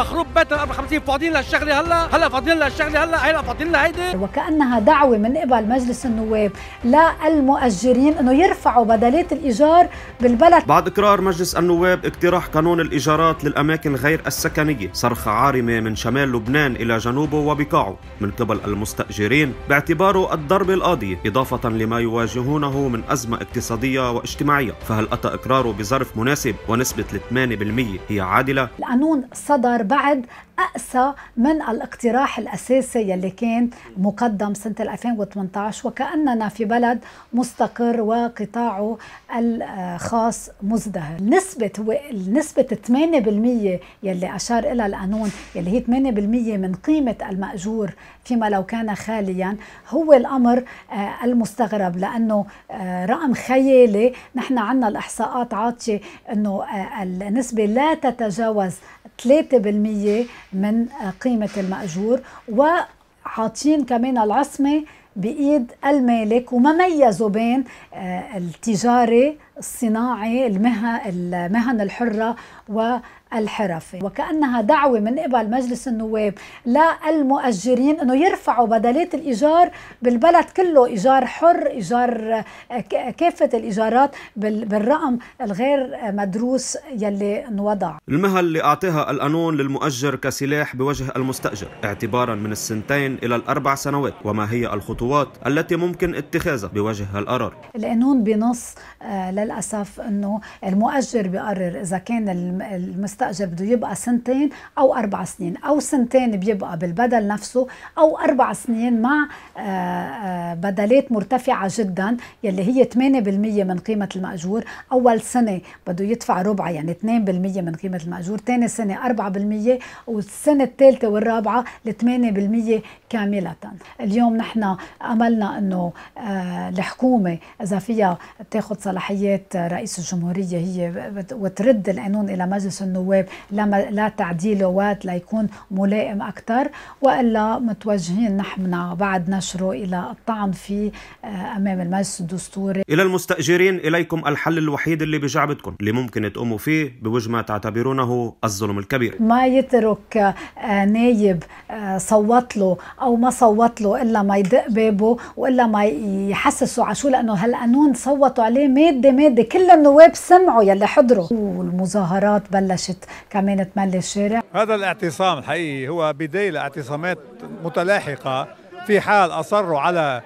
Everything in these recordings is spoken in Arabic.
مخروب بيت ال 54 فاضيين للشغله هلا هلا فاضيين للشغله هلا هلا فاضيين لهيدي وكانها دعوه من قبل مجلس النواب للمؤجرين انه يرفعوا بدلات الايجار بالبلد بعد اقرار مجلس النواب اقتراح قانون الايجارات للاماكن غير السكنيه صرخه عارمه من شمال لبنان الى جنوبه وبقاعه من قبل المستاجرين باعتباره الضربه القاضيه اضافه لما يواجهونه من ازمه اقتصاديه واجتماعيه فهل اتى اقراره بظرف مناسب ونسبه 8% هي عادله القانون صدر بعد أقسى من الاقتراح الأساسي يلي كان مقدم سنة 2018 وكأننا في بلد مستقر وقطاعه الخاص مزدهر نسبة نسبة 8% يلي أشار إلى القانون يلي هي 8% من قيمة المأجور فيما لو كان خاليا هو الأمر آه، المستغرب لأنه آه، رقم خيالي نحن عندنا الإحصاءات عاطشة أنه آه، النسبة لا تتجاوز 3% من قيمة المأجور وعاطين كمان العصمة بإيد المالك وما ميزوا بين آه، التجاري الصناعي المهن المهن الحرة والحرفة وكأنها دعوة من قبل مجلس النواب للمؤجرين أنه يرفعوا بدلات الإيجار بالبلد كله إيجار حر إيجار كافة الإيجارات بالرقم الغير مدروس يلي انوضع المهل اللي أعطاها القانون للمؤجر كسلاح بوجه المستأجر اعتبارا من السنتين إلى الأربع سنوات وما هي الخطوات التي ممكن اتخاذها بوجه هالقرار القانون بنص آه، لل للاسف انه المؤجر بيقرر اذا كان المستاجر بده يبقى سنتين او اربع سنين او سنتين بيبقى بالبدل نفسه او اربع سنين مع آه، آه، بدلات مرتفعه جدا يلي هي 8% من قيمه الماجور اول سنه بده يدفع ربع يعني 2% من قيمه الماجور ثاني سنه 4% والسنه الثالثه والرابعه ل 8% كامله اليوم نحن املنا انه آه، الحكومه اذا فيها تاخذ صلاحيات ولاية رئيس الجمهورية هي وترد القانون إلى مجلس النواب لما لا تعديله وقت ليكون ملائم أكثر وإلا متوجهين نحن بعد نشره إلى الطعن فيه آه، أمام المجلس الدستوري إلى المستأجرين إليكم الحل الوحيد اللي بجعبتكم اللي ممكن تقوموا فيه بوجه ما تعتبرونه الظلم الكبير ما يترك آه، نايب آه، صوت له أو ما صوت له إلا ما يدق بابه وإلا ما يحسسوا شو لأنه هالقانون صوتوا عليه مادة العماده كل النواب سمعوا يلي حضروا والمظاهرات بلشت كمان تملي الشارع هذا الاعتصام الحقيقي هو بدايه لاعتصامات متلاحقه في حال اصروا على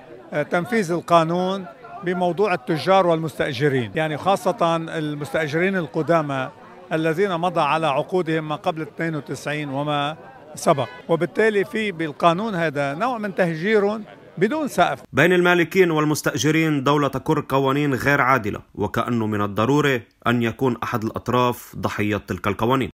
تنفيذ القانون بموضوع التجار والمستاجرين يعني خاصه المستاجرين القدامى الذين مضى على عقودهم ما قبل 92 وما سبق وبالتالي في بالقانون هذا نوع من تهجير بدون سقف بين المالكين والمستأجرين دولة تكر قوانين غير عادلة وكأنه من الضروري أن يكون أحد الأطراف ضحية تلك القوانين